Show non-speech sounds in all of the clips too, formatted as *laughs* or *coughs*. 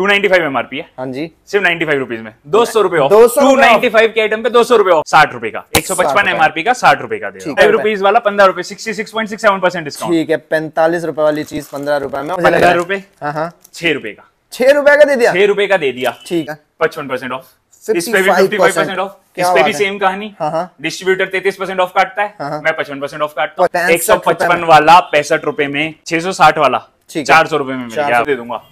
To five MRP है हाँ जी सिर्फ नाइन्टी फाइव रुपीज में दो सौ रुपए टू फाइव के आइटम पे दो सौ रुपए साठ रुपए का एक सौ पचपन एमआरपी का साठ रुपए का फाइव रुपीज वाला पंद्रह रुपए sixty six point six seven percent ठीक है पैंतालीस रुपए वाली चीज पंद्रह रुपए में पंद्रह रुपए हाँ, हाँ। छह रुपए का छह रुपए का दे दिया छह रुपए का दे दिया ठीक है पचपन परसेंट ऑफ इस पे भी फिफ्टी फाइव परसेंट ऑफ इस पे भी सेम कहानी डिस्ट्रीब्यूटर तैतीस परसेंट ऑफ काटता है हाँ, मैं पचपन परसेंट ऑफ काटता हूँ एक सौ पचपन वाला पैंसठ रुपए में छह सौ साठ वाला चार सौ रुपए में मिल गया दे दूंगा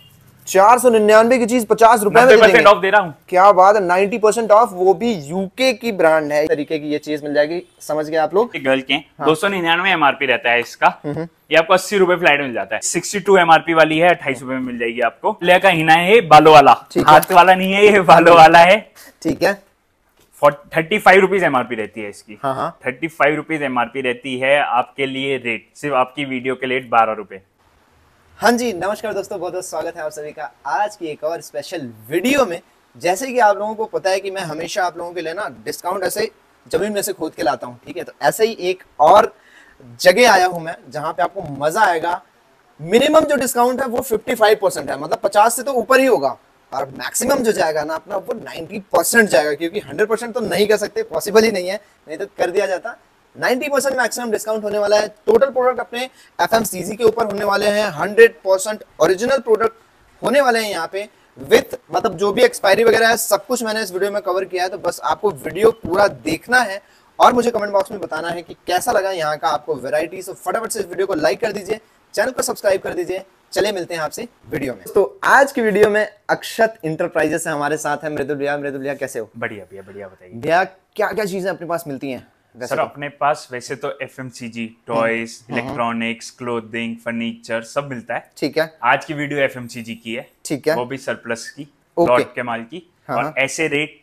चार सौ निन्यानवे की चीज पचास रुपए में देंगे। ऑफ दे रहा हूँ क्या बात है नाइन्टी परसेंट ऑफ वो भी यूके की ब्रांड है तरीके की ये चीज मिल जाएगी समझ गए आप लोग गर्ल के हाँ। दो सौ निन्यानवे एम रहता है इसका हम्म, हम्म। ये आपको अस्सी रुपए फ्लाइट मिल जाता है सिक्सटी टू एम वाली है अट्ठाईस रुपए में मिल जाएगी आपको ले का हिना है बालो वाला हाथ वाला नहीं है ये बालो वाला है ठीक है thirty five rupees M R P रहती है इसकी thirty five rupees M R P रहती है आपके लिए रेट सिर्फ आपकी वीडियो के लिए बारह रुपए हाँ जी नमस्कार दोस्तों बहुत बहुत स्वागत है आप सभी का आज की एक और स्पेशल वीडियो में जैसे कि आप लोगों को पता है कि मैं हमेशा आप लोगों के लिए ना डिस्काउंट ऐसे जमीन में से खोद के लाता हूँ ठीक है तो ऐसे ही एक और जगह आया हूँ मैं जहाँ पे आपको मजा आएगा मिनिमम जो डिस्काउंट है वो फिफ्टी परसेंट है मतलब पचास से तो ऊपर ही होगा और मैक्सिमम जो जाएगा ना अपना वो नाइनटी परसेंट जाएगा क्योंकि हंड्रेड परसेंट तो नहीं कर सकते पॉसिबल ही नहीं है नहीं तो कर दिया जाता 90 परसेंट मैक्सिमम डिस्काउंट होने वाला है टोटल प्रोडक्ट अपने एफ के ऊपर होने वाले हैं हंड्रेड परसेंट ओरिजिनल प्रोडक्ट होने वाले हैं यहाँ पे विथ मतलब जो भी एक्सपायरी वगैरह है सब कुछ मैंने इस वीडियो में कवर किया है तो बस आपको वीडियो पूरा देखना है और मुझे कमेंट बॉक्स में बताना है कि कैसा लगा यहाँ का आपको वेराइटी सो फटाफट से इस वीडियो को लाइक कर दीजिए चैनल को सब्सक्राइब कर दीजिए चले मिलते हैं आपसे वीडियो में तो आज की वीडियो में अक्षत इंटरप्राइजेस हमारे साथ है मृदुल भैया मृदुल भैया कैसे हो बढ़िया भैया बढ़िया बताइए भैया क्या क्या चीजें अपने पास मिलती हैं सर अपने पास वैसे तो F M C G toys electronics clothing furniture सब मिलता है ठीक है आज की video F M C G की है ठीक है वो भी सरप्लस की लॉट के माल की हाँ, और हाँ। ऐसे रेट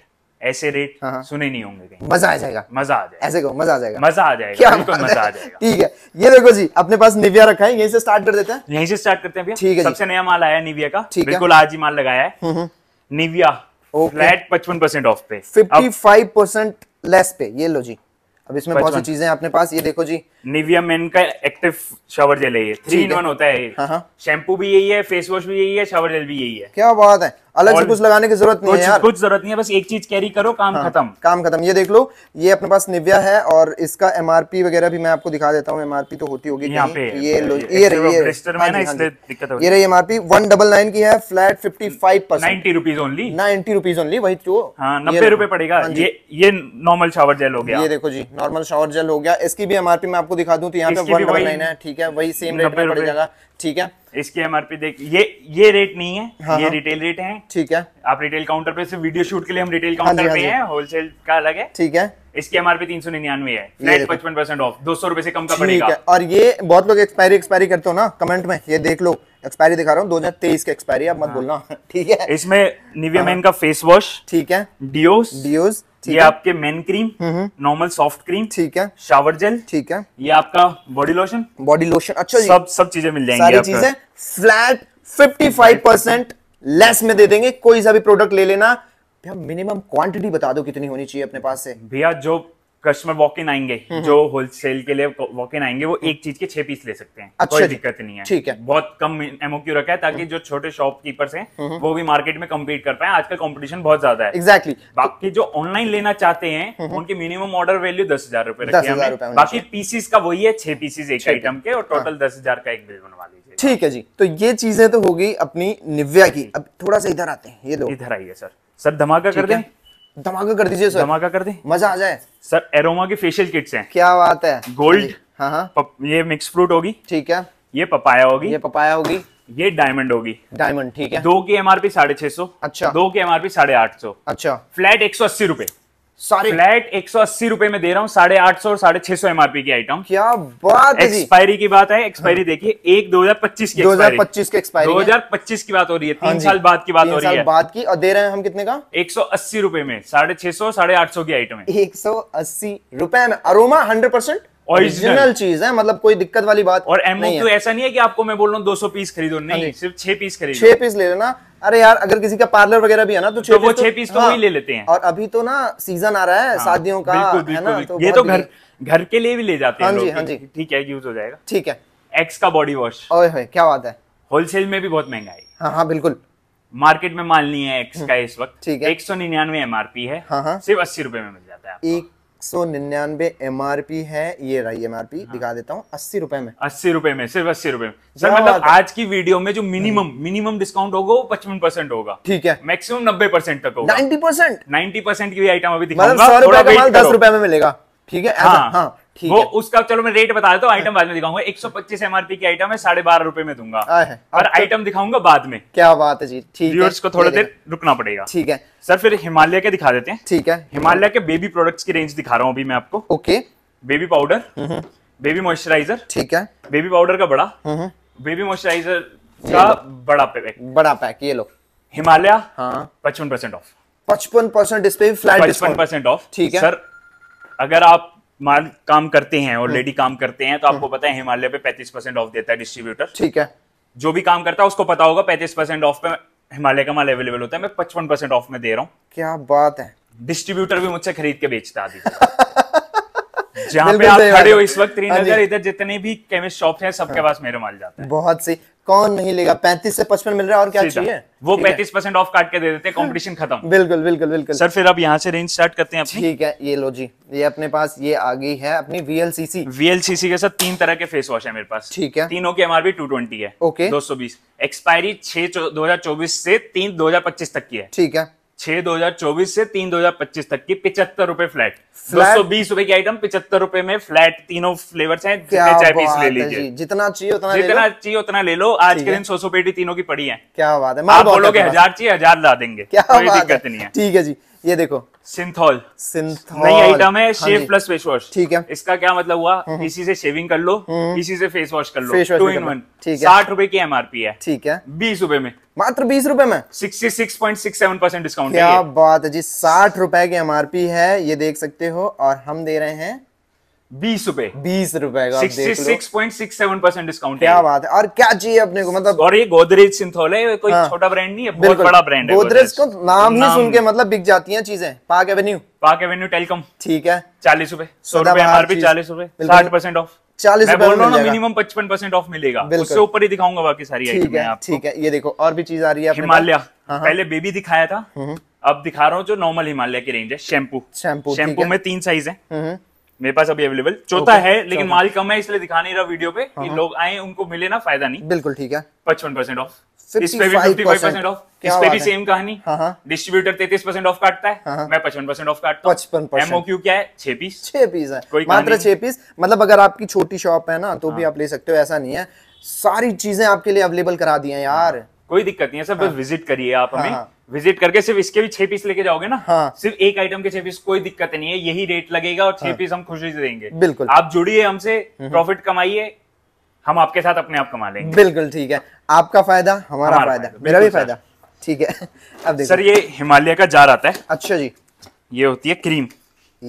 ऐसे रेट हाँ, सुने नहीं होंगे कहीं मजा आ जाएगा मजा आ जाएगा ऐसे को मजा आ जाएगा मजा आ जाएगा क्या बिल्कुल मजा आ जाएगा ठीक है ये देखो जी अपने पास निविया रखा है यहीं से स्टार्ट कर देते हैं यहीं से स्टार्ट करते हैं भैया ठीक है सबसे नया माल आया निविया का बिल्कुल आज ही माल लगाया है निविया हम्म, हम्म। फ्लैट पचपन परसेंट ऑफ पे फिफ्टी फाइव परसेंट लेस पे ये लो जी अब इसमें बहुत सी चीजें अपने पास ये देखो जी निविया मेन का एक्टिव शावर जेल है ये थ्री इन वन होता है शैम्पू हाँ, हाँ। भी यही है फेस वॉश भी यही है शावर जेल भी यही है क्या बात है अलग से कुछ लगाने की जरूरत नहीं है यार कुछ जरूरत नहीं है बस एक चीज कैरी करो काम हाँ, खत्म काम खत्म ये देख लो ये अपने पास निव्या है और इसका एमआरपी वगैरह भी मैं आपको दिखा देता हूँ एमआरपी तो होती होगी यहाँ पे ये ये रही ये रही एमआरपी वन डबल नाइन की है flat fifty five percent rupees only ninety rupees only वही जो तो। हाँ, नब्बे रुपए पड़ेगा हाँ ये नॉर्मल शावर जेल हो गया ये देखो जी नॉर्मल शावर जेल हो गया इसकी भी एमआरपी मैं आपको दिखा दूँ तो यहाँ पे वन डबल नाइन है ठीक है वही सेम रेट पड़ जाएगा ठीक है इसकी एमआरपी देख ये ये रेट नहीं है हाँ, ये रिटेल हाँ। रेट है ठीक है आप रिटेल काउंटर पे सिर्फ वीडियो शूट के लिए हम रिटेल काउंटर हाँ, हाँ, पे हैं होलसेल का अलग है ठीक है इसकी एमआरपी तीन सौ निन्यानवे है पचपन परसेंट ऑफ दो सौ रुपए से कम का पड़ेगा और ये बहुत लोग एक्सपायरी एक्सपायरी करते हो ना कमेंट में ये देख लो एक्सपायरी दिखा रहा हूँ दो हजार तेईस की एक्सपायरी आप मत हाँ। बोलना *laughs* ठीक है इसमें निविया मैन का फेस वॉश ठीक है डियोस डियोस ये आपके men cream normal soft cream ठीक है शावर जेल ठीक है ये आपका बॉडी लोशन बॉडी लोशन अच्छा सब सब चीजें मिल जाएंगी सारी चीजें फ्लैट 55 परसेंट लेस में दे देंगे कोई सा भी प्रोडक्ट ले लेना भैया मिनिमम क्वांटिटी बता दो कितनी होनी चाहिए अपने पास से भैया जो कस्टमर वॉक इन आएंगे हम्म, जो होलसेल हम्म। के लिए वॉक इन आएंगे वो एक चीज के छह पीस ले सकते हैं अच्छा कोई दिक्कत नहीं है ठीक है बहुत कम एमओक्यू रखा है ताकि हम्म। जो छोटे शॉपकीपर्स हैं वो भी मार्केट में कम्पीट कर पाए आजकल कॉम्पिटिशन बहुत ज्यादा है एग्जैक्टली exactly. बाकी जो ऑनलाइन लेना चाहते हैं उनके मिनिमम ऑर्डर वैल्यू दस हजार रूपए बाकी पीसीस का वही है छह पीसीस एक आइटम के और टोटल हाँ। दस हजार का एक बिल बनवा लीजिए ठीक है जी तो ये चीजें तो होगी अपनी निव्या की अब थोड़ा सा इधर आते हैं ये लोग इधर आइए सर सर धमाका कर दें धमाका कर दीजिए सर धमाका कर दे मजा आ जाए सर एरोमा की फेशियल किट्स हैं क्या बात है गोल्ड हाँ, हाँ हाँ ये मिक्स फ्रूट होगी ठीक है ये पपाया होगी ये पपाया होगी ये डायमंड होगी डायमंड ठीक है दो की एमआरपी साढ़े छह सौ अच्छा दो की एमआरपी साढ़े आठ सौ अच्छा फ्लैट एक सौ अस्सी रुपए सारे फ्लैट एक सौ अस्सी रुपए में दे रहा हूँ साढ़े आठ सौ और साढ़े छह सौ एमआरपी की आइटम क्या बात एक्सपायरी की बात है एक्सपायरी हाँ। देखिए एक दो हजार पच्चीस की दो हजार पच्चीस की एक्सपायरी दो हजार पच्चीस की बात हो रही है तीन हाँ साल बाद की बात हो रही है बात की और दे रहे हैं हम कितने का एक सौ अस्सी रुपए में साढ़े छह सौ साढ़े आठ सौ की आइटम है एक सौ अस्सी रुपए में अरोमा हंड्रेड परसेंट ओरिजिनल चीज है मतलब कोई दिक्कत वाली बात और एमओक्यू ऐसा नहीं है कि आपको मैं बोल रहा हूँ दो सौ पीस खरीदो हाँ नहीं सिर्फ छह पीस खरीदो छह पीस ले लेना अरे यार अगर किसी का पार्लर वगैरह भी है ना तो, छह तो वो तो- छह पीस तो हाँ, ही ले लेते हैं और अभी तो ना सीजन आ रहा है हाँ, शादियों का है ना तो ये तो घर घर के लिए भी ले जाते हैं हाँ, हाँ जी ठीक है यूज हो जाएगा ठीक है एक्स का बॉडी वॉश ओए क्या बात है होलसेल में भी बहुत महंगा है हाँ हाँ बिल्कुल मार्केट में माल नहीं है एक्स का हम्म। इस वक्त ठीक है एक सौ निन्यानवे एम आर पी है सिर्फ अस्सी रुपए में मिल जाता है एक सौ निन्यानवे एम आर पी है ये रही एम आर पी दिखा देता हूँ अस्सी रुपए में अस्सी रुपए में सिर्फ अस्सी रुपए में सर मतलब आज की वीडियो में जो हम्म। मिनिमम मिनिमम डिस्काउंट होगा वो पचपन परसेंट होगा ठीक है मैक्सिमम नब्बे परसेंट तक होगा नाइन्टी परसेंट नाइन्टी परसेंट की आइटम अभी मतलब दिखाऊंगा मतलब दस रुपए में मिलेगा ठीक है हाँ, हाँ ठीक वो है। उसका चलो मैं रेट बता देता हूँ आइटम बाद में दिखाऊंगा एक सौ 125 एमआरपी की आइटम है साढ़े बारह रुपए में दूंगा और आइटम तो- दिखाऊंगा बाद में क्या बात है जी ठीक है को थोड़ा देर रुकना पड़ेगा ठीक है सर फिर हिमालय के दिखा देते हैं ठीक है हिमालय के बेबी प्रोडक्ट्स की रेंज दिखा रहा हूँ अभी मैं आपको okay baby powder baby moisturiser ठीक है बेबी पाउडर का बड़ा बेबी हम्म, हम्म। मॉइस्चराइजर का बड़ा पैक बड़ा पैक ये लो हिमालय हाँ पचपन परसेंट ऑफ पचपन परसेंट डिस्प्ले फ्लैट पचपन परसेंट ऑफ ठीक है सर अगर आप माल काम करते हैं और लेडी हम्म। काम करते हैं तो आपको हम्म। पता है हिमालय पे पैंतीस परसेंट ऑफ देता है डिस्ट्रीब्यूटर ठीक है जो भी काम करता है उसको पता होगा पैंतीस परसेंट ऑफ पे हिमालय का माल अवेलेबल होता है मैं पचपन परसेंट ऑफ में दे रहा हूँ क्या बात है डिस्ट्रीब्यूटर भी मुझसे खरीद के बेचता है *laughs* जहाँ पे आप खड़े हो इस वक्त हाँ इधर जितने भी केमिस्ट शॉप है सबके हाँ। पास मेरे माल जाता है बहुत सी कौन नहीं लेगा पैंतीस से पचपन मिल रहा है और क्या चाहिए वो पैंतीस परसेंट ऑफ काट के दे देते हैं कॉम्पिटिशन खत्म बिल्कुल बिल्कुल बिल्कुल सर फिर आप यहाँ से रेंज स्टार्ट करते हैं ठीक है ये लो जी ये अपने पास ये आ गई है अपनी वीएलसीसी वीएलसीसी के साथ तीन तरह के फेस वॉश है मेरे पास ठीक है तीनों की एमआरपी टू ट्वेंटी है ओके दो सौ बीस एक्सपायरी छह दो हजार चौबीस से तीन दो हजार पच्चीस तक की है ठीक है छह दो हजार चौबीस से तीन दो हजार पच्चीस तक की पिछहत्तर रुपए फ्लैट दो सौ बीस रुपए की आइटम पिछहत्तर रुपए में फ्लैट तीनों फ्लेवर है पीस ले लीजिए जितना चाहिए उतना जितना चाहिए उतना ले लो आज के दिन सौ सौ पेटी तीनों की पड़ी है क्या बात है आप बोलोगे हजार चाहिए हजार ला देंगे कोई दिक्कत नहीं है ठीक है जी ये देखो सिंथॉल सिंथॉल नई आइटम है शेव प्लस फेस वॉश ठीक है इसका क्या मतलब हुआ हम्म। इसी से शेविंग कर लो हम्म। इसी से फेस वॉश कर लो टू इन वन साठ रुपए की एमआरपी है ठीक है बीस रुपए में मात्र बीस रुपए में sixty six point six seven percent discount क्या बात है जी साठ रुपए की एमआरपी है ये देख सकते हो और हम दे रहे हैं बीस रूपए बीस रूपए का six point six seven percent discount क्या बात है और क्या चाहिए अपने को मतलब और ये गोदरेज सिंथोल है कोई हाँ, छोटा ब्रांड नहीं है बहुत बड़ा ब्रांड है गोदरेज को नाम, ही सुन के मतलब बिक जाती हैं चीजें park avenue park avenue talcum ठीक है चालीस रूपए सौ रूपए एमआरपी चालीस रूपए साठ परसेंट ऑफ चालीस मिनिमम पचपन परसेंट ऑफ मिलेगा उससे ऊपर ही दिखाऊंगा बाकी सारी ठीक है ठीक है ये देखो और भी चीज आ रही है हिमालय हाँ, हाँ। पहले बेबी दिखाया था हम्म। अब दिखा रहा हूँ जो नॉर्मल हिमालय की रेंज है शैम्पू शैम्पू शैम्पू में तीन साइज है हम्म। मेरे पास अभी अवेलेबल चौथा है लेकिन माल कम है इसलिए दिखा नहीं रहा वीडियो पे कि हाँ, हाँ। लोग आए उनको मिले ना फायदा नहीं बिल्कुल ठीक है पचपन परसेंट ऑफ इस पे भी फिफ्टी परसेंट ऑफ इस पे भी सेम कहानी डिस्ट्रीब्यूटर तैतीस परसेंट ऑफ काटता है हाँ, मैं पचपन परसेंट ऑफ काटता हूँ पचपन एमओ क्यू क्या है छह पीस छह पीस है कोई मात्र छह पीस मतलब अगर आपकी छोटी शॉप है ना तो भी आप ले सकते हो ऐसा नहीं है सारी चीजें आपके लिए अवेलेबल करा दी है यार कोई दिक्कत नहीं है सर बस विजिट करिए आप हमें विजिट करके सिर्फ इसके भी छह पीस लेके जाओगे ना हाँ सिर्फ एक आइटम के छह पीस कोई दिक्कत नहीं है यही रेट लगेगा और छह हाँ। पीस हम खुशी से देंगे बिल्कुल आप जुड़िए हमसे प्रॉफिट हम्म। कमाइए हम आपके साथ अपने आप कमा लेंगे बिल्कुल ठीक है आपका फायदा हमारा, फायदा, मेरा भी फायदा ठीक है *laughs* अब सर ये हिमालय का जार आता है अच्छा जी ये होती है क्रीम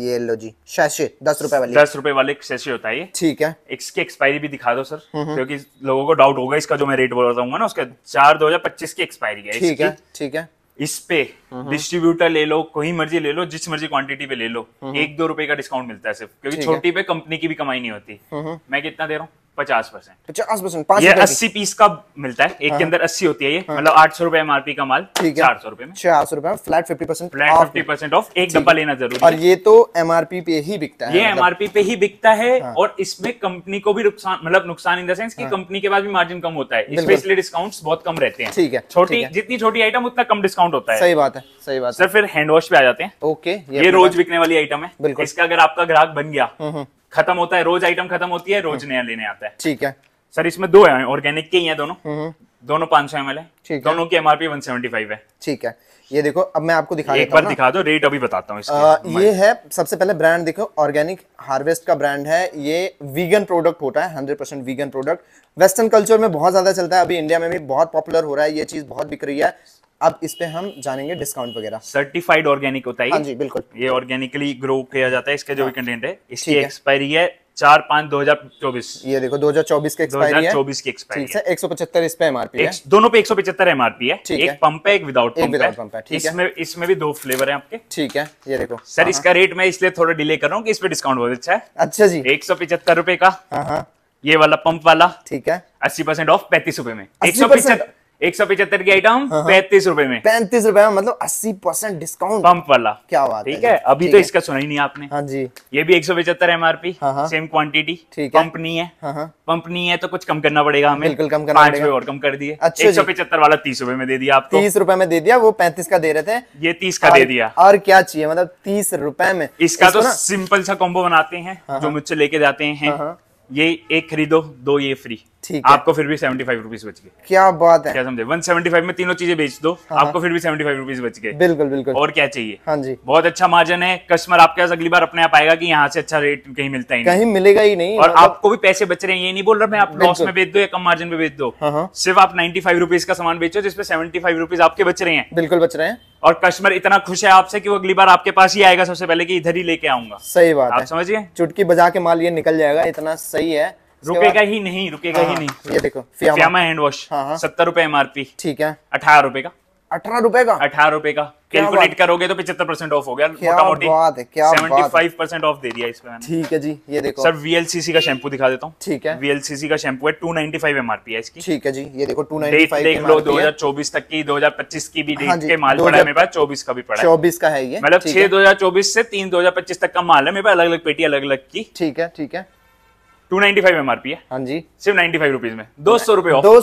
ये लो जी शैशे दस रुपए वाली दस रुपए वाले शैशे होता है ये ठीक है इसकी एक्सपायरी भी दिखा दो सर हम्म, हम्म। क्योंकि लोगों को डाउट होगा इसका जो मैं रेट बोल रहा हूँ ना उसका चार दो हजार पच्चीस की एक्सपायरी है ठीक है ठीक है इस पे हम्म। डिस्ट्रीब्यूटर ले लो कोई मर्जी ले लो जिस मर्जी क्वांटिटी पे ले लो हम्म। एक दो रुपए का डिस्काउंट मिलता है सिर्फ क्योंकि छोटी पे कंपनी की भी कमाई नहीं होती हम्म। मैं कितना दे रहा हूँ पचास परसेंट पचास परसेंट ये अस्सी पीस का मिलता है एक हाँ। के अंदर अस्सी होती है ये हाँ। मतलब आठ सौ रुपए एमआरपी का माल ठीक है चार सौ रुपए में चार सौ रुपए flat fifty percent flat fifty percent off एक डब्बा लेना जरूरी और ये तो एमआरपी पे ही बिकता है ये एमआरपी मतलब पे ही बिकता है हाँ। और इसमें कंपनी को भी नुकसान मतलब नुकसान इन द सेंस की कंपनी के पास भी मार्जिन कम होता है इसमें इसलिए डिस्काउंट बहुत कम रहते हैं ठीक है छोटी जितनी छोटी आइटम उतना कम डिस्काउंट होता है सही बात है सही बात सर फिर हैंड वॉश पे आ जाते हैं ओके ये रोज बिकने वाली आइटम है इसका अगर आपका ग्राहक बन गया हम्म, हम्म। खत्म होता है रोज आइटम खत्म होती है रोज हम्म। नया लेने आता है ठीक है सर इसमें दो है ऑर्गेनिक के ही है दोनों हम्म। दोनों पांच सौ एम एल है दोनों की एमआरपी वन सेवेंटी फाइव है ठीक है ये देखो अब मैं आपको दिखा एक बार दिखा दो रेट अभी बताता हूँ ये है सबसे पहले ब्रांड देखो ऑर्गेनिक हार्वेस्ट का ब्रांड है ये वीगन प्रोडक्ट होता है hundred percent vegan product western culture में बहुत ज्यादा चलता है अभी इंडिया में भी बहुत पॉपुलर हो रहा है ये चीज बहुत बिक रही है अब इस पे हम जानेंगे डिस्काउंट वगैरह सर्टिफाइड ऑर्गेनिक होता है हाँ जी बिल्कुल ये ऑर्गेनिकली ग्रो किया जाता है इसका जो हाँ। भी कंटेंट है इसकी एक्सपायरी है चार पाँच दो हजार चौबीस ये देखो दो हजार चौबीस की एक्सपायरी चौबीस की एक्सपायरी है एक सौ पचहत्तर इस पे एमआरपी है दोनों पे एक सौ पचहत्तर एमआरपी है एक पंप है एक विदाउट पंप है, इसमें इसमें भी दो फ्लेवर है आपके ठीक है ये देखो सर हाँ, इसका रेट हाँ। मैं इसलिए थोड़ा डिले कर रहा हूँ की इस पे डिस्काउंट बहुत अच्छा है अच्छा जी एक सौ पचहत्तर रूपए का ये वाला पंप वाला ठीक है अस्सी परसेंट ऑफ पैंतीस रूपए में एक सौ पचहत्तर एक सौ पिछहत्तर की आइटम हाँ, हाँ। पैंतीस रुपए में पैंतीस रुपए में मतलब अस्सी परसेंट डिस्काउंट पंप वाला क्या बात ठीक है, अभी तो इसका सुना ही नहीं आपने हाँ जी ये भी एक सौ पिछहत्तर M R P same quantity pump नहीं है पंप हाँ, नहीं है तो कुछ कम करना पड़ेगा हमें बिल्कुल कम करना पड़ेगा और कम कर दिए अच्छा एक सौ पिछहत्तर वाला तीस रुपए में दे दिया आप तीस रुपए में दे दिया वो पैंतीस का दे रहे थे ये तीस का दे दिया और क्या चाहिए मतलब तीस रुपए में इसका तो सिंपल सा कॉम्बो बनाते हैं जो मुझसे लेके जाते हैं ये एक खरीदो दो ये फ्री ठीक आपको फिर भी सेवेंटी फाइव रुपीज बच गए क्या बात है क्या समझे वन सेवेंटी फाइव में तीनों चीजें बेच दो हाँ। आपको हाँ। फिर भी सेवेंटी फाइव रुपीज बच गए बिल्कुल बिल्कुल और क्या चाहिए हाँ जी बहुत अच्छा मार्जिन है कस्टमर आपके पास अगली बार अपने आप आएगा कि यहाँ से अच्छा रेट कहीं मिलता ही कहीं मिलेगा ही नहीं और मतलब आपको भी पैसे बच रहे हैं ये नहीं बोल रहा मैं आप लॉस में बेच दो या कम मार्जिन में बेच दो हाँ, हाँ। सिर्फ आप नाइन्टी फाइव रुपीज का सामान बेचो जिसमें सेवेंटी फाइव रुपीज आपके बच रहे हैं बिल्कुल बच रहे हैं और कस्टमर इतना खुश है आपसे कि वो अगली बार आपके पास ही आएगा सबसे पहले कि इधर ही लेके आऊंगा सही बात आप समझिए चुटकी बजा के माल ये निकल जाएगा इतना सही है रुकेगा ही नहीं रुकेगा ही हाँ, हाँ, नहीं ये देखो फियामा हैंड वॉश हाँ, सत्तर रुपए पी ठीक है अठारह रुपए का अठारह रुपए का अठारह रुपए का कैलकुलेट करोगे तो पचहत्तर परसेंट ऑफ हो गया मोटा मोटी बात है क्या सेवेंटी फाइव परसेंट ऑफ दे दिया इसमें ठीक है जी ये देखो सर वीएलसीसी का शैम्पू दिखा देता हूँ ठीक है वीएलसीसी का शैम्पू है टू नाइनटी फाइव पी है इसकी ठीक है जी ये देखो टू नाइन फाइव देख लो दो हजार चौबीस तक की दो हजार पच्चीस की भी डेट के माल पड़ा है मेरे पास चौबीस का भी पड़ा है चौबीस का है ये मतलब छह दो हजार चौबीस से तीन दो हजार पच्चीस तक का माल है मेरे पास अलग अलग पेटी अलग अलग की ठीक है ठीक है टू फाइव हाँ सिर्फ नाइन्टी फाइव में दो सौ रुपए दो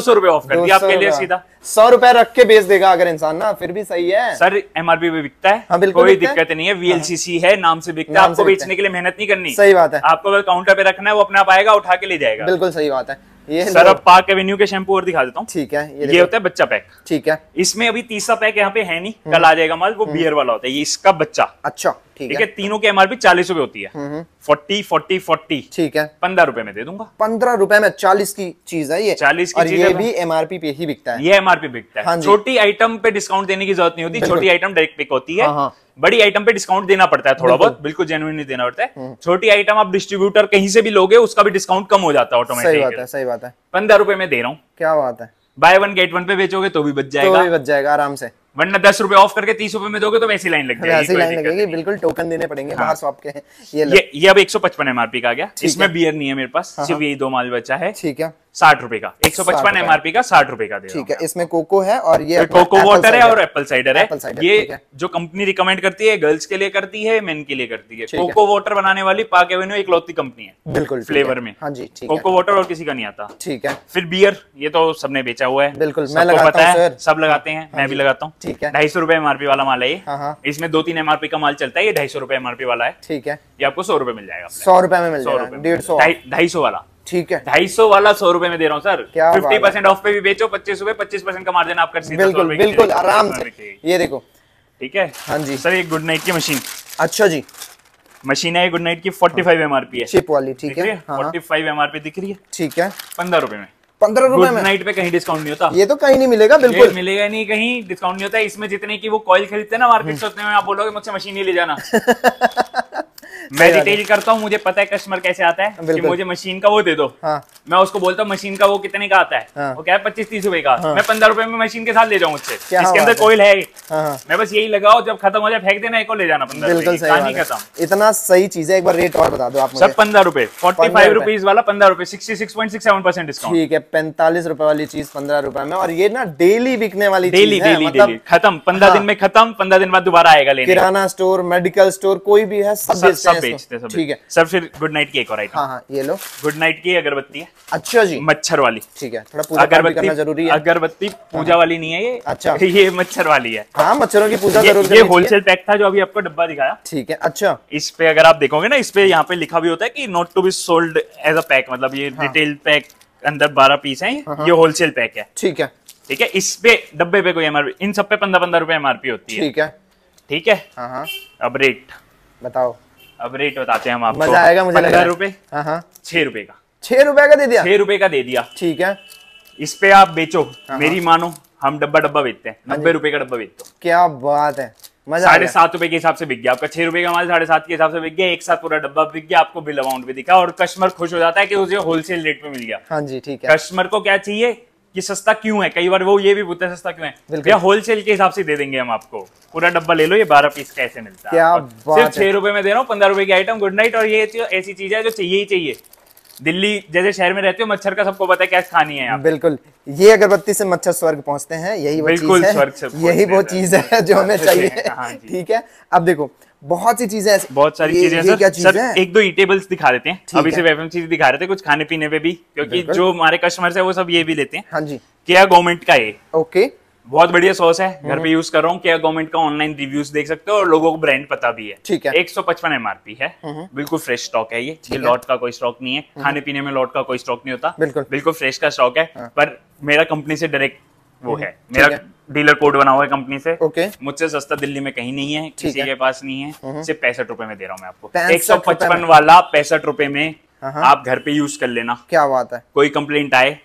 सौ रुपए ऑफ कर आपके लिए सीधा सौ रख के बेच देगा अगर इंसान ना फिर भी सही है सर बिकता है हाँ, कोई दिक्कत नहीं है हाँ। है नाम से बिकता है आपको बेचने के लिए मेहनत नहीं करनी सही बात है आपको अगर काउंटर पे रखना है वो अपने आप आएगा उठा के ले जाएगा बिल्कुल सही बात है ये अब पार्क एवेन्यू के शैम्पू और दिखा देता हूँ ठीक है ये, ये होता है बच्चा पैक ठीक है इसमें अभी तीसरा पैक यहाँ पे है नहीं हम्म। कल आ जाएगा माल वो बियर हम्म। वाला होता है ये इसका बच्चा अच्छा ठीक है तीनों की एमआरपी चालीस रूपए होती है हम्म, फोर्टी फोर्टी फोर्टी ठीक है पंद्रह रुपए में दे दूंगा पंद्रह रुपए में चालीस की चीज है ये चालीस की चीज भी एमआरपी पे ही बिकता है ये एमआरपी बिकता है हाँ छोटी आइटम पे डिस्काउंट देने की जरूरत नहीं होती छोटी आइटम डायरेक्ट पिक होती है हाँ, हाँ। बड़ी आइटम पे डिस्काउंट देना पड़ता है थोड़ा बहुत बिल्कुल जेनुअन नहीं देना पड़ता है हम्म। छोटी आइटम आप डिस्ट्रीब्यूटर कहीं से भी लोगे उसका भी डिस्काउंट कम हो जाता है ऑटोमेटिक सही बात है सही बात है पंद्रह रुपए में दे रहा हूँ क्या बात है बाय वन गेट वन पे बेचोगे तो भी बच तो जाएगा बच जाएगा आराम से वरना दस रुपए ऑफ करके तीस रुपए में दोगे तो वैसी लाइन लग जाएगी लाइन लगेगी बिल्कुल टोकन देने पड़ेंगे हाँ। बाहर के ये ये, ये अब एक सौ पचपन एमआरपी का गया इसमें बियर नहीं है मेरे पास हाँ, सिर्फ हाँ। यही दो माल बचा है ठीक है साठ रुपए का एक सौ पचपन एमआरपी का साठ रुपए का ठीक है इसमें कोको है और ये कोको वाटर है और एप्पल साइडर है ये जो कंपनी रिकमेंड करती है गर्ल्स के लिए करती है मेन के लिए करती है कोको वाटर बनाने वाली पार्क एवेन्यू एक लौती कंपनी है बिल्कुल फ्लेवर में हाँ जी कोको वाटर और किसी का नहीं आता ठीक है फिर बियर ये तो सबने बेचा हुआ है बिल्कुल मैं लगाता है सब लगाते हैं हाँ मैं भी लगाता हूँ ठीक है ढाई सौ रुपए एमआरपी वाला माल है ये हाँ, हाँ। इसमें दो तीन एमआरपी का माल चलता है ये ढाई सौ रुपए एमआरपी वाला है ठीक है ये आपको सौ रुपए मिल जाएगा सौ रुपए में मिल जाएगा डेढ़ सौ ढाई सौ वाला ठीक है ढाई सौ वाला सौ रुपए में दे रहा हूँ सर क्या फिफ्टी परसेंट ऑफ पे भी बेचो पच्चीस रुपए पच्चीस परसेंट का मार्जिन आप कर सकते बिल्कुल बिल्कुल आराम से ये देखो ठीक है हाँ जी सर एक गुड नाइट की मशीन अच्छा जी मशीन है गुड नाइट की forty five M R P है चिप वाली ठीक है forty five M R P दिख रही है ठीक है पंद्रह रुपए में पंद्रह रुपए में नाइट पे कहीं डिस्काउंट नहीं होता ये तो कहीं नहीं मिलेगा बिल्कुल मिलेगा नहीं कहीं डिस्काउंट नहीं होता इसमें जितने की वो कॉयल खरीदते हैं ना मार्केट हम्म। से उतने में आप बोलोगे मुझसे मशीन ही ले जाना *laughs* मैं डिटेल करता हूँ मुझे पता है कस्टमर कैसे आता है कि मुझे मशीन का वो दे दो हाँ। मैं उसको बोलता हूँ मशीन का वो कितने का आता है हाँ। वो क्या है पच्चीस तीस रुपए का हाँ। मैं पंद्रह रुपए में मशीन के साथ ले जाऊँ उससे इसके अंदर कोयल है हाँ, हाँ। मैं बस यही लगाओ जब खत्म हो जाए फेंक देना एक और ले जाना पंद्रह बिल्कुल खत्म इतना सही चीज है एक बार रेट और बता दो आप सब पंद्रह रुपए फोर्टी फाइव रुपीज वाला पंद्रह रुपए six point six seven percent ठीक है पैंतालीस रुपए वाली चीज पंद्रह रुपए में और ये ना डेली बिकने वाली डेली डेली डेली खत्म पंद्रह हाँ। दिन में खत्म पंद्रह दिन बाद दोबारा आएगा लेने किराना स्टोर मेडिकल स्टोर कोई भी है सब बेचते सब ठीक है सर फिर गुड नाइट की एक और आइटम हाँ, हाँ, ये लो गुड नाइट की अगरबत्ती है अच्छा जी मच्छर वाली ठीक है थोड़ा अगरबत्ती जरूरी है अगरबत्ती हाँ, पूजा वाली नहीं है ये अच्छा *laughs* ये मच्छर वाली है हाँ मच्छरों की पूजा ये होलसेल पैक था जो अभी आपको डब्बा दिखाया ठीक है अच्छा इस पे अगर आप देखोगे ना इस पे यहाँ पे लिखा भी होता है की not to be sold as a pack मतलब ये डिटेल पैक अंदर बारह पीस है ये होलसेल पैक है ठीक है ठीक है इस पे डब्बे पे कोई एमआरपी इन सब पे पंद्रह पंद्रह रुपए एमआरपी होती है ठीक है ठीक है अब रेट बताओ अब रेट बताते हैं हम आपको मजा आएगा मुझे पंद्रह रुपए हाँ, हाँ। छह रुपए का छह रुपए का दे दिया छह रुपए का दे दिया ठीक है इस पे आप बेचो हाँ, मेरी मानो हम डब्बा डब्बा बेचते हैं नब्बे रुपए का डब्बा बेचते हो क्या बात है साढ़े सात रुपए के हिसाब से बिक गया आपका छह रुपए का माल साढ़े सात के हिसाब से बिक गया एक साथ पूरा डब्बा बिक गया आपको बिल अमाउंट भी दिखा और कस्टमर खुश हो जाता है कि उसे होलसेल रेट पे मिल गया हाँ जी ठीक है कस्टमर को क्या चाहिए कि सस्ता क्यों है कई बार वो ये भी पूछते हैं सस्ता क्यों है भैया होलसेल के हिसाब से दे देंगे हम आपको पूरा डब्बा ले लो ये बारह पीस कैसे मिलता है सिर्फ छह रुपए में दे रहा हूँ पंद्रह रुपए की आइटम गुड नाइट और ये ऐसी चीज है जो चाहिए ही चाहिए दिल्ली जैसे शहर में रहते हो मच्छर का सबको पता है क्या खानी है आप बिल्कुल ये अगरबत्ती से मच्छर स्वर्ग पहुंचते हैं यही वो चीज है यही वो चीज है जो हमें चाहिए ठीक है अब देखो बहुत सी चीजें बहुत सारी चीजें सर, सर एक दो ईटेबल्स दिखा देते हैं अभी से वेफम चीज दिखा रहे थे कुछ खाने पीने पे भी क्योंकि जो हमारे कस्टमर्स है वो सब ये भी लेते हैं हाँ जी क्या गवर्नमेंट का ये ओके बहुत बढ़िया सोर्स है घर हम्म। पे यूज कर रहा हूँ क्या गवर्नमेंट का ऑनलाइन रिव्यूज देख सकते हो और लोगों को ब्रांड पता भी है ठीक है एक सौ पचपन एमआरपी है हम्म। बिल्कुल फ्रेश स्टॉक है ये ये लॉट का कोई स्टॉक नहीं है हम्म। खाने पीने में लॉट का कोई स्टॉक नहीं होता बिल्कुल बिल्कुल फ्रेश का स्टॉक है हाँ। पर मेरा कंपनी से डायरेक्ट वो है मेरा डीलर कोड बना हुआ है कंपनी से ओके okay. मुझसे सस्ता दिल्ली में कहीं नहीं है किसी के पास नहीं है सिर्फ पैंसठ रुपए में दे रहा हूँ मैं आपको एक सौ पचपन वाला पैंसठ रुपए में हाँ, हाँ। आप घर पे यूज कर लेना क्या बात है कोई कंप्लेंट आए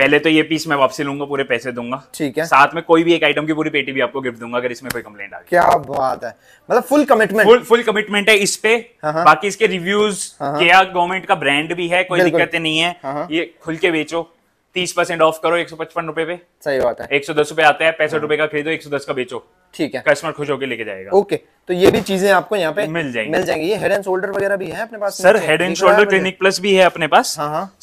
पहले तो ये पीस मैं वापसी लूंगा पूरे पैसे दूंगा ठीक है साथ में कोई भी एक आइटम की पूरी पेटी भी आपको गिफ्ट दूंगा अगर इसमें कोई कंप्लेंट आ क्या बात है मतलब full commitment full full commitment है इस पे हाँ, हाँ। बाकी इसके रिव्यूज क्या गवर्नमेंट का ब्रांड भी है कोई दिक्कत नहीं है हाँ, ये खुल के बेचो तीस परसेंट ऑफ करो एक सौ पचपन रुपए पे सही बात है एक सौ दस रुपए आता है पैंसठ रुपए का खरीदो एक सौ दस का बेचो ठीक है कस्टमर खुश होकर लेके जाएगा ओके तो ये भी चीजें आपको यहाँ पे मिल जाएंगी मिल जाएंगी ये हेड एंड शोल्डर वगैरह भी है अपने पास sir head and shoulder clinic plus भी है अपने पास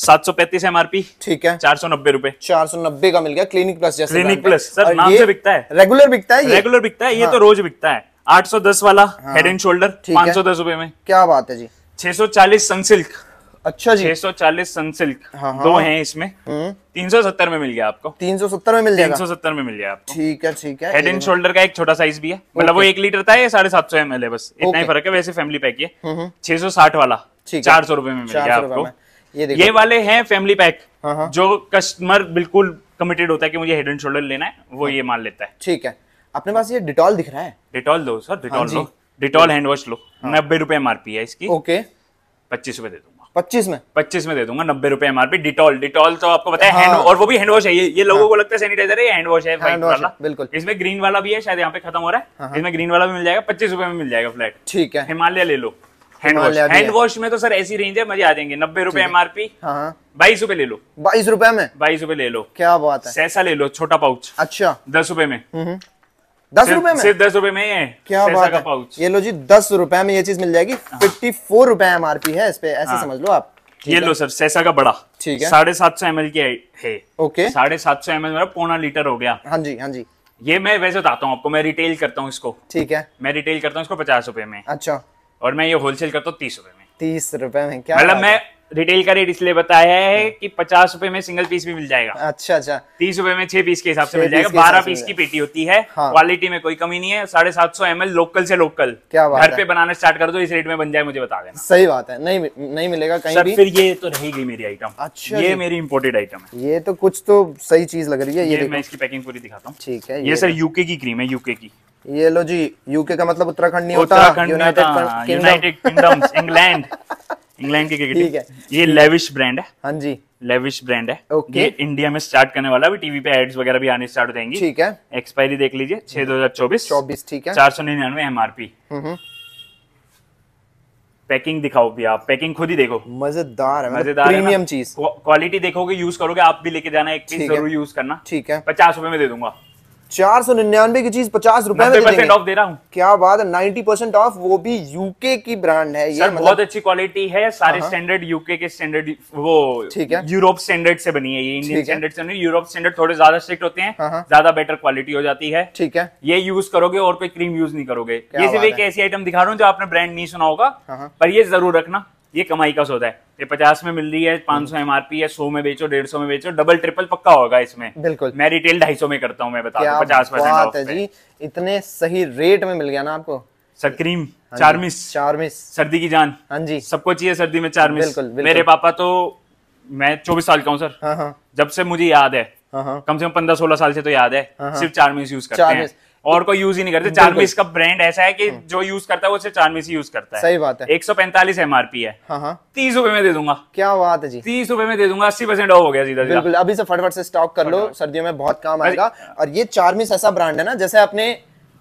सात सौ पैंतीस एम आर पी ठीक है चार सौ नब्बे रूपए चार सौ नब्बे का मिल गया क्लिनिक प्लस जैसे क्लिनिक प्लस सर नाम से बिकता है रेगुलर बिकता है रेगुलर बिकता है ये हाँ। तो रोज बिकता है आठ सौ दस वाला हेड एंड शोल्डर पांच सौ दस रूपए में क्या बात है जी छह सौ चालीस सनसिल्क अच्छा जी 640 सनसिल्क हाँ दो हाँ। हैं इसमें हम्म। तीन सौ सत्तर में मिल गया आपको तीन सौ सत्तर में मिल गया तीन सौ सत्तर में मिल गया आपको ठीक है ठीक है हेड एंड शोल्डर का एक छोटा साइज भी है मतलब वो एक लीटर था साढ़े सात सौ एम एल है बस इतना ही फर्क है वैसे फैमिली पैक ये छह सौ साठ वाला चार सौ रूपये में मिल गया आपको ये, ये वाले हैं फैमिली पैक हाँ, हाँ। जो कस्टमर बिल्कुल कमिटेड होता है कि मुझे हेड एंड शोल्डर लेना है वो ये मान लेता है ठीक है अपने पास ये डिटॉल दिख रहा है डिटॉल दो सर डिटॉल लो डिटॉल हैंड वॉश लो नब्बे रुपए एमआरपी है इसकी ओके पच्चीस रुपए दे दो पच्चीस में पच्चीस में दे दूंगा नब्बे रुपए एमआरपी डिटॉल डिटॉल तो आपको पता है हाँ। और वो भी हैंड वॉश है ये, ये लोगों हाँ। को लगता है सैनिटाइजर है हैंड वॉश है हैंड वॉश बिल्कुल इसमें ग्रीन वाला भी है शायद यहाँ पे खत्म हो रहा है हाँ।, हाँ। इसमें ग्रीन वाला भी मिल जाएगा पच्चीस रुपए में मिल जाएगा फ्लैट ठीक है हिमालय ले लो हैंड वॉश हैंड वॉश में तो सर ऐसी रेंज है मजे आ जाएंगे नब्बे रुपए एमआरपी हाँ, हाँ। बाईस रुपए ले लो बाईस रुपए में बाईस रुपए ले लो क्या बात है सैसा ले लो छोटा पाउच अच्छा दस रुपए में हम्म, हम्म। दस रुपए में सिर्फ दस रुपए में है क्या बात का पाउच ये लो जी दस रुपए में ये चीज मिल जाएगी हाँ। फिफ्टी फोर रुपए एम आर पी है इस पे ऐसे हाँ। समझ लो आप ये लो सर सैसा का बड़ा ठीक है साढ़े सात सौ एम एल की है ओके साढ़े सात सौ एम एल पौना लीटर हो गया हाँ जी हाँ जी ये मैं वैसे बताता हूँ आपको मैं रिटेल करता हूँ इसको ठीक है मैं रिटेल करता हूँ इसको पचास रुपए में अच्छा और मैं ये होलसेल करता हूँ तीस रुपए में तीस रुपए में क्या मतलब मैं रिटेल का रेट इसलिए बताया है हाँ। कि पचास रूपए में सिंगल पीस भी मिल जाएगा अच्छा अच्छा तीस रुपए में छह पीस के हिसाब से मिल जाएगा बारह पीस की पेटी होती है हाँ। क्वालिटी में कोई कमी नहीं है साढ़े सात सौ एम लोकल से लोकल क्या घर पे बनाना स्टार्ट कर दो इस रेट में बन जाए मुझे बता देना सही बात है नहीं नहीं मिलेगा कहीं भी फिर ये तो रहेगी मेरी आइटम अच्छा ये मेरी इम्पोर्टेड आइटम है ये तो कुछ तो सही चीज लग रही है ये मैं इसकी पैकिंग पूरी दिखाता हूँ ठीक है ये सर यूके की क्रीम है यूके की ये लो जी यूके का मतलब उत्तराखंड नहीं होता यूनाइटेड किंगडम इंग्लैंड इंग्लैंड की क्रिकेट ठीक है ये लेविश ब्रांड है हाँ जी लेविश ब्रांड है ओके ये इंडिया में स्टार्ट करने वाला अभी टीवी पे एड्स वगैरह भी आने स्टार्ट हो जाएंगे ठीक है एक्सपायरी देख लीजिए छह दो हजार चौबीस चौबीस ठीक है चार सौ निन्यानवे एम आर पी पैकिंग दिखाओ भी आप पैकिंग खुद ही देखो मजेदार है मतलब मजेदार प्रीमियम चीज क्वालिटी देखोगे यूज करोगे आप भी लेके जाना एक चीज जरूर यूज करना ठीक है पचास रुपए में दे दूंगा चार सौ निन्यानवे की चीज पचास रुपए में तो दे ऑफ दे रहा हूँ क्या बात है नाइन्टी परसेंट ऑफ वो भी यूके की ब्रांड है ये सर, मतलब... बहुत अच्छी क्वालिटी है सारे स्टैंडर्ड हाँ। यूके के स्टैंडर्ड वो ठीक है यूरोप स्टैंडर्ड से बनी है ये इंडियन स्टैंडर्ड से नहीं यूरोप स्टैंडर्ड थोड़े ज्यादा स्ट्रिक्ट होते हैं हाँ, हाँ। ज्यादा बेटर क्वालिटी हो जाती है ठीक है ये यूज करोगे और कोई क्रीम यूज नहीं करोगे ये सिर्फ एक ऐसी आइटम दिखा रहा हूँ जो आपने ब्रांड नहीं सुना होगा पर ये जरूर रखना ये कमाई का सौदा है ये पचास में मिल रही है पांच सौ एमआरपी हम्म। है सौ में बेचो डेढ़ सौ में बेचो डबल ट्रिपल पक्का होगा इसमें बिल्कुल मैं रिटेल ढाई सौ में करता हूँ मैं बता दू पचास परसेंट जी इतने सही रेट में मिल गया ना आपको सक्रीम हाँ चारमिस चारमिस सर्दी की जान हाँ जी सबको चाहिए सर्दी में चारमिस बिल्कुल, बिल्कुल मेरे पापा तो मैं चौबीस साल का हूँ सर हाँ, हाँ। जब से मुझे याद है कम से कम पंद्रह सोलह साल से तो याद है सिर्फ चारमिस यूज करते हैं और कोई यूज ही नहीं करते चार्मिस का ब्रांड ऐसा है कि हम्म। जो यूज करता है वो सिर्फ चार्मिस ही यूज करता है सही बात है एक सौ पैंतालीस एम आर पी है हाँ, हाँ। तीस रुपए में दे दूंगा क्या बात है जी तीस रुपए में दे दूंगा अस्सी परसेंट ऑफ हो गया सीधा बिल्कुल अभी से फटफट से स्टॉक कर लो सर्दियों में बहुत काम आएगा और ये चार्मिस ऐसा ब्रांड है ना जैसे अपने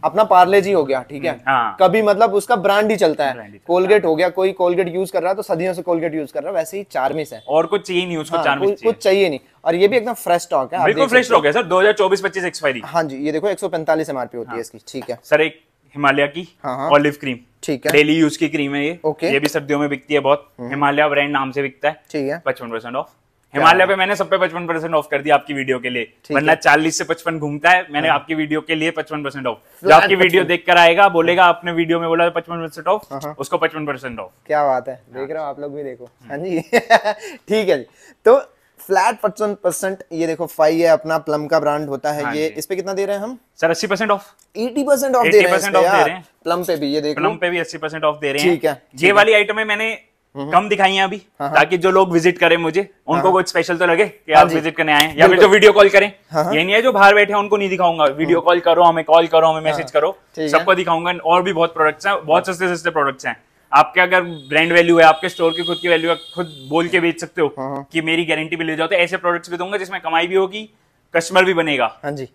अपना पार्ले जी हो गया ठीक है हम्म, हाँ। कभी मतलब उसका ब्रांड ही चलता है कोलगेट हो गया कोई कोलगेट यूज कर रहा है तो सदियों से कोलगेट यूज कर रहा है वैसे ही चार्मिस है और कुछ चाहिए नहीं उसको हाँ, कुछ, कुछ चाहिए नहीं और ये भी एकदम फ्रेश स्टॉक है बिल्कुल फ्रेश स्टॉक है सर 2024-25 एक्सपायरी हाँ जी ये देखो 145 एमआरपी होती है हाँ। इसकी ठीक है सर एक हिमालय की ऑलिव हाँ, क्रीम हाँ। ठीक है डेली यूज की क्रीम है ये ये भी सर्दियों में बिकती है बहुत हम्म। हिमालय ब्रांड नाम से बिकता है ठीक है पचपन परसेंट ऑफ हिमालय पे मैंने सब पे पचपन परसेंट ऑफ कर दिया आपकी वीडियो के लिए वरना चालीस से पचपन घूमता है मैंने हाँ। आपकी वीडियो के लिए पचपन परसेंट ऑफ तो जो आपकी वीडियो देख कर आएगा बोलेगा आपने वीडियो में बोला पचपन परसेंट ऑफ हाँ, हाँ। उसको पचपन परसेंट ऑफ क्या बात है देख रहे हो आप लोग भी देखो हाँ जी *laughs* ठीक है जी तो फ्लैट पचपन परसेंट ये देखो फाइव है अपना प्लम का ब्रांड होता है ये इस पे कितना दे रहे हैं हम सर अस्सी percent off eighty percent off दे रहे हैं प्लम पे भी ये देखो प्लम पे भी अस्सी परसेंट ऑफ दे रहे हैं ठीक है ये वाली आइटम है मैंने हम्म। कम दिखाई है अभी हाँ, हाँ। ताकि जो लोग विजिट करें मुझे उनको हाँ, कुछ स्पेशल तो लगे कि आप विजिट करने आए या फिर जो वीडियो कॉल करें ये नहीं है जो बाहर बैठे उनको नहीं दिखाऊंगा वीडियो कॉल हम्म। करो हमें कॉल करो हमें मैसेज करो सबको दिखाऊंगा और भी बहुत प्रोडक्ट्स हैं बहुत सस्ते सस्ते प्रोडक्ट्स हैं आपके अगर ब्रांड वैल्यू है आपके स्टोर की खुद की वैल्यू है खुद बोल के बेच सकते हो कि मेरी गारंटी भी ले जाओ तो ऐसे प्रोडक्ट्स भी दूंगा जिसमें कमाई भी होगी कस्टमर भी बनेगा हाँ जी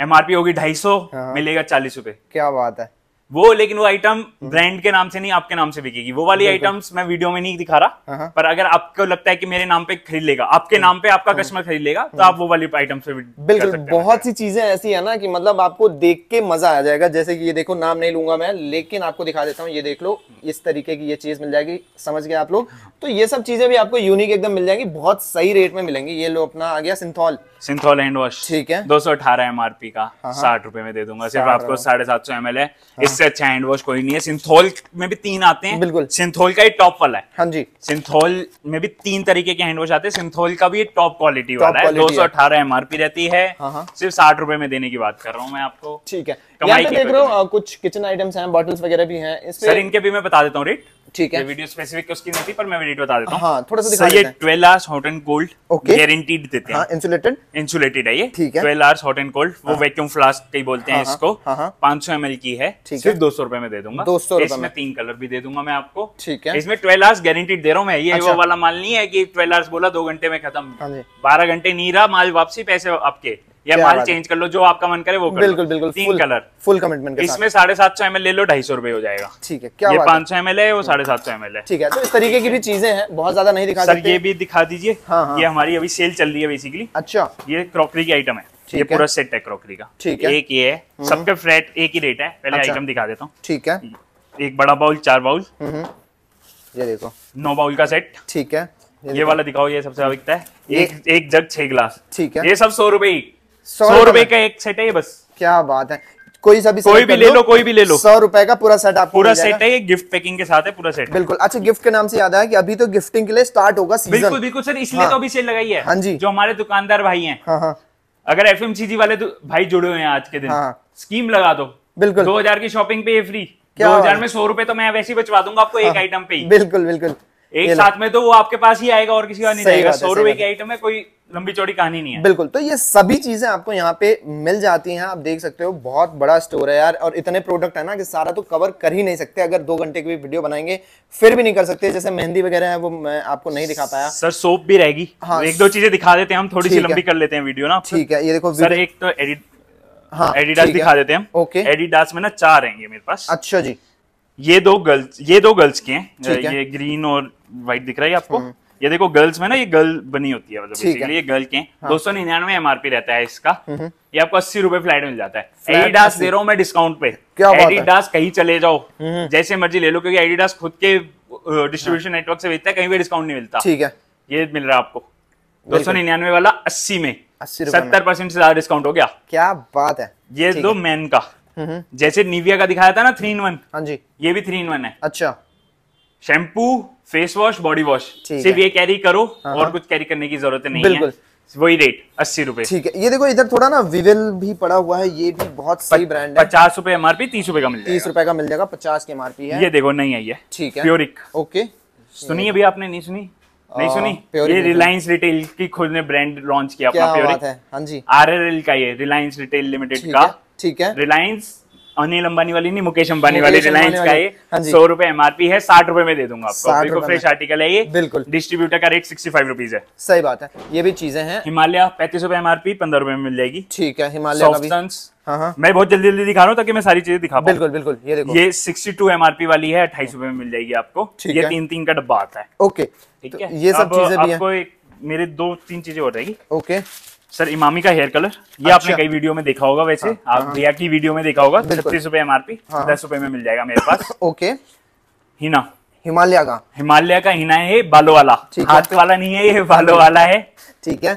एमआरपी होगी ढाई सौ मिलेगा चालीस रूपए क्या बात है वो लेकिन वो आइटम हम्म। ब्रांड के नाम से नहीं आपके नाम से बिकेगी वो वाली आइटम्स मैं वीडियो में नहीं दिखा रहा हाँ, हाँ। पर अगर आपको लगता है कि मेरे नाम पे खरीद लेगा आपके हाँ। नाम पे आपका कस्टमर खरीद लेगा तो आप वो वाली आइटम से बिल्कुल बहुत सी चीजें ऐसी है ना कि मतलब आपको देख के मजा आ जाएगा जैसे कि ये देखो नाम नहीं लूंगा मैं लेकिन आपको दिखा देता हूँ ये देख लो इस तरीके की ये चीज मिल जाएगी समझ गए आप लोग तो ये सब चीजें भी आपको यूनिक एकदम मिल जाएगी बहुत सही रेट में मिलेंगी ये लो अपना आ गया सिंथॉल सिंथॉल हैंड वॉश ठीक है दो सौ अठारह पी का साठ रुपए में दे दूंगा सिर्फ आपको साढ़े सात सौ एम एल है इस इससे अच्छा हैंड वॉश कोई नहीं है सिंथोल में भी तीन आते हैं बिल्कुल सिंथोल का ही टॉप वाला है हाँ जी सिंथोल में भी तीन तरीके के हैंड वॉश आते हैं सिंथोल का भी टॉप क्वालिटी वाला है दो सौ अठारह एम रहती है हाँ, हाँ। सिर्फ साठ रुपए में देने की बात कर रहा हूँ मैं आपको ठीक है देख रहा हूँ कुछ किचन आइटम्स हैं बॉटल्स वगैरह भी हैं सर इनके भी मैं बता देता हूँ रेट ठीक है वीडियो स्पेसिफिक उसकी नहीं थी पर मैं वीडियो बता देता हूँ हाँ, थोड़ा सा दिखा ये twelve hours hot and cold guaranteed देते हैं इंसुलेटेड इंसुलेटेड हाँ, है ये ठीक है twelve hours hot and cold वो वैक्यूम फ्लास्क कई बोलते हैं हाँ, इसको पांच सौ एम की है सिर्फ दो सौ रुपए में दे दूंगा दो सौ इसमें तीन कलर भी दे दूंगा मैं आपको ठीक है इसमें ट्वेल्व आवर्स गारंटीड दे रहा हूँ मैं ये अच्छा। वो वाला माल नहीं है की ट्वेल्व आवर्स बोला दो घंटे में खत्म बारह घंटे नहीं रहा माल वापसी पैसे आपके या माल चेंज कर लो जो आपका मन करे वो कर बिल्कुल बिल्कुल तीन कलर फुल कमिटमेंट इसमें साढ़े सात सौ एम ले लो ढाई सौ रुपए हो जाएगा ठीक है क्या ये पांच सौ एम है वो साढ़े सात सौ एम है ठीक है तो इस तरीके की भी चीजें हैं बहुत ज्यादा नहीं दिखा सर ये भी दिखा दीजिए हाँ, हाँ। ये हमारी अभी सेल चल रही है बेसिकली अच्छा ये क्रॉकरी की आइटम है ये पूरा सेट है क्रॉकरी का ठीक है एक ये है हम्म। सबके फ्लैट एक ही रेट है पहले आइटम अच्छा। दिखा देता हूँ ठीक है एक बड़ा बाउल चार बाउल हम्म। ये देखो नौ बाउल का सेट ठीक है ये, ये वाला दिखाओ ये सबसे ज्यादा बिकता है एक एक जग छह गिलास ठीक है ये सब सौ रुपए सौ रुपए का एक सेट है ये बस क्या बात है कोई सा भी कोई भी ले लो कोई भी ले लो सौ रुपए का पूरा सेट आपको पूरा सेट है ये गिफ्ट पैकिंग के साथ है पूरा सेट बिल्कुल अच्छा गिफ्ट के नाम से याद आया कि अभी तो गिफ्टिंग के लिए स्टार्ट होगा सीजन बिल्कुल बिल्कुल सर इसलिए तो हाँ। तो अभी सेल लगाई है हाँ जी जो हमारे दुकानदार भाई है हाँ, हाँ। अगर एफ वाले भाई जुड़े हुए हैं आज के दिन स्कीम हाँ। लगा दो बिल्कुल दो की शॉपिंग पे फ्री दो में सौ रुपए तो मैं वैसे ही बचवा दूंगा आपको एक आइटम पे बिल्कुल बिल्कुल एक साथ में तो वो आपके पास ही आएगा और किसी का नहीं सौ रुपए की आइटम है कोई लंबी चौड़ी कहानी नहीं है बिल्कुल तो ये सभी चीजें आपको यहाँ पे मिल जाती हैं आप देख सकते हो बहुत बड़ा स्टोर है यार और इतने प्रोडक्ट है ना कि सारा तो कवर कर ही नहीं सकते अगर दो घंटे की भी वीडियो बनाएंगे फिर भी नहीं कर सकते जैसे मेहंदी वगैरह है वो मैं आपको नहीं दिखा पाया सर सोप भी रहेगी हाँ एक दो चीजें दिखा देते हैं हम थोड़ी सी लंबी कर लेते हैं वीडियो ना ठीक है ये देखो सर एक तो एडिट हाँ एडिडास दिखा देते हैं ओके एडिडास में ना चार रहेंगे मेरे पास अच्छा जी ये दो गर्ल्स ये दो गर्ल्स के हैं ये ग्रीन और व्हाइट दिख रहा है आपको हम्म। ये देखो गर्ल्स में ना ये गर्ल बनी होती है मतलब बेसिकली ये गर्ल के हाँ। दो सौ निन्यानवे एमआरपी रहता है इसका हम्म। ये आपको अस्सी रुपए फ्लैट मिल जाता है एडिडास दे रहा हूँ मैं डिस्काउंट पे एडिडास कहीं चले जाओ हम्म। जैसे मर्जी ले लो क्योंकि एडिडास खुद के डिस्ट्रीब्यूशन नेटवर्क हाँ। से बेचता है कहीं भी डिस्काउंट नहीं मिलता ठीक है ये मिल रहा है आपको दो सौ निन्यानवे वाला अस्सी में सत्तर परसेंट से ज्यादा डिस्काउंट हो गया क्या बात है ये दो मैन का जैसे निविया का दिखाया था ना थ्री इन वन हाँ जी ये भी थ्री इन वन है अच्छा shampoo face wash body wash सिर्फ ये कैरी करो हाँ, और हाँ। कुछ कैरी करने की जरूरत नहीं बिल्कुल वही रेट अस्सी रूपए ठीक है ये देखो इधर थोड़ा ना विवेल भी पड़ा हुआ है ये भी बहुत सही ब्रांड है पचास रुपए एमआरपी तीस रुपए का मिल तीस रुपए का मिल जाएगा पचास की एमआरपी है ये देखो नहीं आई है ठीक है प्योरिक ओके सुनिए अभी आपने नहीं सुनी नहीं सुनी ये रिलायंस रिटेल की खुद ने ब्रांड लॉन्च किया अपना प्योरिक हाँ जी आरएलएल का ये रिलायंस रिटेल लिमिटेड का ठीक है रिलायंस अनिल अंबानी वाली नहीं मुकेश अंबानी वाली रिलायंस का ये हाँ सौ रुपए एमआरपी है साठ रुपए में दे दूंगा आपको फ्रेश आर्टिकल है ये बिल्कुल डिस्ट्रीब्यूटर का रेट सिक्सटी फाइव रुपीज है सही बात है ये भी चीजें हैं हिमालय पैंतीस रुपए एमआरपी पंद्रह रुपए में मिल जाएगी ठीक है हिमालय हाँ, हाँ मैं बहुत जल्दी जल्दी दिखा रहा हूँ ताकि मैं सारी चीजें दिखा बिल्कुल बिल्कुल ये देखो ये 62 एमआरपी वाली है अट्ठाईस रुपए में मिल जाएगी आपको ये तीन तीन का डब्बा आता है ओके ठीक तो है ये सब चीजें भी आपको मेरे दो तीन चीजें हो जाएगी ओके सर इमामी का हेयर कलर ये अच्छा। आपने कई वीडियो में देखा होगा वैसे हाँ, आप भैया हाँ, की वीडियो में देखा होगा छत्तीस रुपए एमआरपी हाँ। दस रुपए में मिल जाएगा मेरे पास *coughs* ओके हिना हिमालय का हिमालय का हिना है बालो वाला हाथ वाला नहीं है ये बालो वाला है ठीक है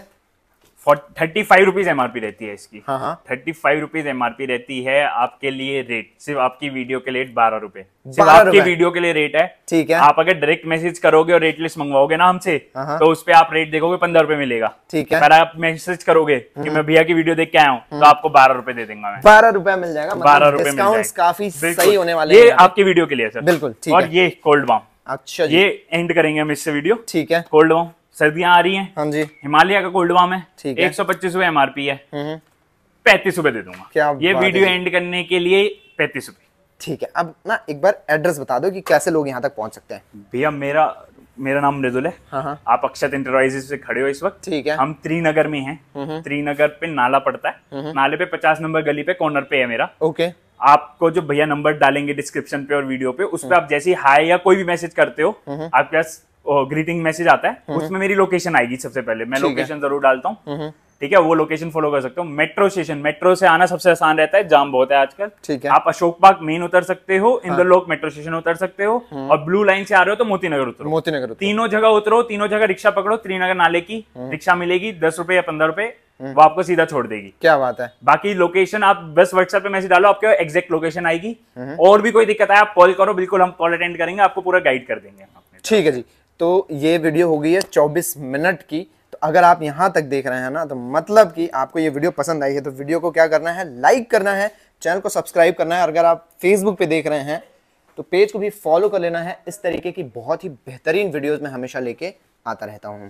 thirty five rupees M R P रहती है इसकी हाँ, हाँ। Thirty five rupees M R P रहती है आपके लिए रेट सिर्फ आपकी वीडियो के लिए बारह रुपए सिर्फ आपकी वीडियो के लिए रेट है ठीक है आप अगर डायरेक्ट मैसेज करोगे और रेट लिस्ट मंगवाओगे ना हमसे हाँ, तो उस पर आप रेट देखोगे पंद्रह रुपए मिलेगा ठीक तो है अगर आप मैसेज करोगे कि हम्म। मैं भैया की वीडियो देख के आया हूँ तो हम्म। आपको बारह रुपए दे देंगे मैं बारह रुपए मिल जाएगा मतलब बारह रुपए काफी सही होने वाले ये आपकी वीडियो के लिए सर बिल्कुल और ये कोल्ड बॉम अच्छा ये एंड करेंगे हम इससे वीडियो ठीक है कोल्ड बॉम्ब सर्दियां आ रही हैं हाँ जी हिमालय का कोल्ड वाम है एक सौ पच्चीस रुपए एमआरपी है हम्म, हम्म। पैंतीस रुपए दे दूंगा क्या ये वीडियो एंड करने के लिए पैंतीस रुपए ठीक है अब ना एक बार एड्रेस बता दो कि कैसे लोग यहाँ तक पहुंच सकते हैं भैया मेरा मेरा नाम मृदुल है हाँ, हाँ। आप अक्षत इंटरप्राइजेस से खड़े हो इस वक्त ठीक है हम त्रिनगर में हैं हम्म, त्रिनगर पे नाला पड़ता है नाले पे पचास नंबर गली पे कॉर्नर पे है मेरा ओके आपको जो भैया नंबर डालेंगे डिस्क्रिप्शन पे और वीडियो पे उस पर आप जैसे हाय या कोई भी मैसेज करते हो आपके पास ग्रीटिंग मैसेज आता है हम्म। उसमें मेरी लोकेशन आएगी सबसे पहले मैं लोकेशन जरूर डालता हूँ हम्म। ठीक है वो लोकेशन फॉलो कर सकते हो मेट्रो स्टेशन मेट्रो से आना सबसे आसान रहता है जाम बहुत है आजकल ठीक है आप अशोक पार्क मेन उतर सकते हो इंदर हाँ। मेट्रो स्टेशन उतर सकते हो हम्म। और ब्लू लाइन से आ रहे हो तो मोती नगर उतरो मोती नगर तीनों जगह उतरो तीनों जगह रिक्शा पकड़ो त्रिनगर नाले की रिक्शा मिलेगी दस रुपए या पंद्रह रुपए वो आपको सीधा छोड़ देगी क्या बात है बाकी लोकेशन आप बस व्हाट्सएप पे मैसेज डालो आपके एग्जैक्ट लोकेशन आएगी और भी कोई दिक्कत आए आप कॉल करो बिल्कुल हम कॉल अटेंड करेंगे आपको पूरा गाइड कर देंगे ठीक है जी तो ये वीडियो हो गई है 24 मिनट की तो अगर आप यहाँ तक देख रहे हैं ना तो मतलब कि आपको ये वीडियो पसंद आई है तो वीडियो को क्या करना है लाइक करना है चैनल को सब्सक्राइब करना है अगर आप फेसबुक पे देख रहे हैं तो पेज को भी फॉलो कर लेना है इस तरीके की बहुत ही बेहतरीन वीडियोज़ में हमेशा लेके आता रहता हूँ